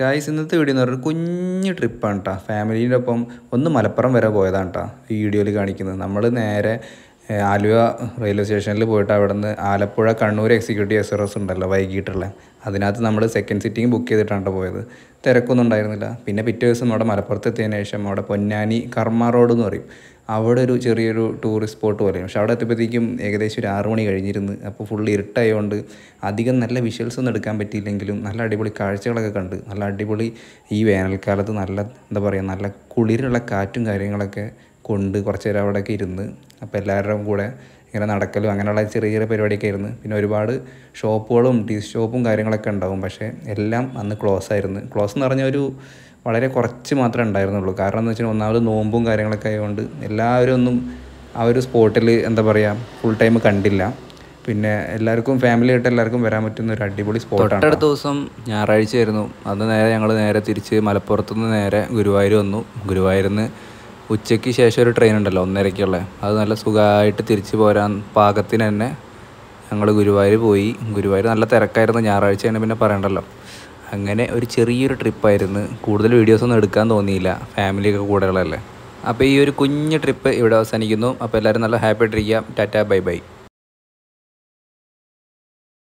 guys ഇന്നത്തെ video എന്ന് പറഞ്ഞാൽ കുഞ്ഞ് ട്രിപ്പാണ് കേട്ടോ ഫാമിലീൻ്റെ ഒപ്പം ഒന്ന് മലപ്പുറം വരെ പോയതാണ് കേട്ടോ വീഡിയോയിൽ കാണിക്കുന്നത് നമ്മൾ നേരെ ആലുവ റെയിൽവേ സ്റ്റേഷനിൽ പോയിട്ട് അവിടെ നിന്ന് ആലപ്പുഴ കണ്ണൂർ എക്സിക്യൂട്ടീവ് എക്സ്പ്രസ് ഉണ്ടല്ലോ വൈകിട്ടുള്ള അതിനകത്ത് നമ്മൾ സെക്കൻഡ് സിറ്റിങ് ബുക്ക് ചെയ്തിട്ടാണ് പോയത് തിരക്കൊന്നും ഉണ്ടായിരുന്നില്ല പിന്നെ പിറ്റേ ദിവസം അവിടെ മലപ്പുറത്ത് എത്തിയതിന് ശേഷം അവിടെ പൊന്നാനി കർമ്മ റോഡ് എന്ന് പറയും അവിടെ ഒരു ചെറിയൊരു ടൂറിസ്റ്റ് സ്പോട്ട് പോലെയാണ് പക്ഷേ അവിടെ എത്തിയപ്പോഴത്തേക്കും ഏകദേശം ഒരു ആറു മണി കഴിഞ്ഞിരുന്നു അപ്പോൾ ഫുൾ ഇരുട്ടായതുകൊണ്ട് അധികം നല്ല വിഷ്വൽസ് ഒന്നും എടുക്കാൻ പറ്റിയില്ലെങ്കിലും നല്ല അടിപൊളി കാഴ്ചകളൊക്കെ കണ്ട് നല്ല അടിപൊളി ഈ വേനൽക്കാലത്ത് നല്ല എന്താ പറയുക നല്ല കുളിരുള്ള കാറ്റും കാര്യങ്ങളൊക്കെ കൊണ്ട് കുറച്ച് നേരം അവിടെയൊക്കെ ഇരുന്ന് അപ്പോൾ എല്ലാവരുടെയും കൂടെ ഇങ്ങനെ നടക്കലും അങ്ങനെയുള്ള ചെറിയ ചെറിയ പരിപാടിയൊക്കെ ആയിരുന്നു പിന്നെ ഒരുപാട് ഷോപ്പുകളും ടീ ഷോപ്പും കാര്യങ്ങളൊക്കെ ഉണ്ടാവും പക്ഷേ എല്ലാം അന്ന് ക്ലോസ് ആയിരുന്നു ക്ലോസ് എന്ന് പറഞ്ഞ ഒരു വളരെ കുറച്ച് മാത്രമേ ഉണ്ടായിരുന്നുള്ളൂ കാരണം എന്ന് വെച്ചാൽ ഒന്നാമത് നോമ്പും കാര്യങ്ങളൊക്കെ ആയതുകൊണ്ട് എല്ലാവരും ഒന്നും ആ ഒരു സ്പോട്ടിൽ എന്താ പറയുക ഫുൾ ടൈം കണ്ടില്ല പിന്നെ എല്ലാവർക്കും ഫാമിലി ആയിട്ട് എല്ലാവർക്കും വരാൻ പറ്റുന്ന ഒരു അടിപൊളി സ്പോട്ട് ആണ് അടുത്ത ദിവസം ഞായറാഴ്ചയായിരുന്നു അന്ന് നേരെ ഞങ്ങൾ നേരെ തിരിച്ച് മലപ്പുറത്തുനിന്ന് നേരെ ഗുരുവായൂർ വന്നു ഗുരുവായൂരിൽ നിന്ന് ഉച്ചയ്ക്ക് ശേഷം ഒരു ട്രെയിൻ ഉണ്ടല്ലോ ഒന്നരയ്ക്കുള്ള അത് നല്ല സുഖമായിട്ട് തിരിച്ച് പോരാൻ പാകത്തിന് തന്നെ ഞങ്ങൾ ഗുരുവായൂർ പോയി ഗുരുവായൂർ നല്ല തിരക്കായിരുന്നു തന്നെ പിന്നെ പറയണ്ടല്ലോ അങ്ങനെ ഒരു ചെറിയൊരു ട്രിപ്പായിരുന്നു കൂടുതൽ വീഡിയോസൊന്നും എടുക്കാൻ തോന്നിയില്ല ഫാമിലിയൊക്കെ കൂടെയുള്ളതല്ലേ അപ്പോൾ ഈ ഒരു കുഞ്ഞ് ട്രിപ്പ് ഇവിടെ അവസാനിക്കുന്നു അപ്പോൾ എല്ലാവരും നല്ല ഹാപ്പി ആയിട്ടിരിക്കുക ടാറ്റാ ബൈ ബൈ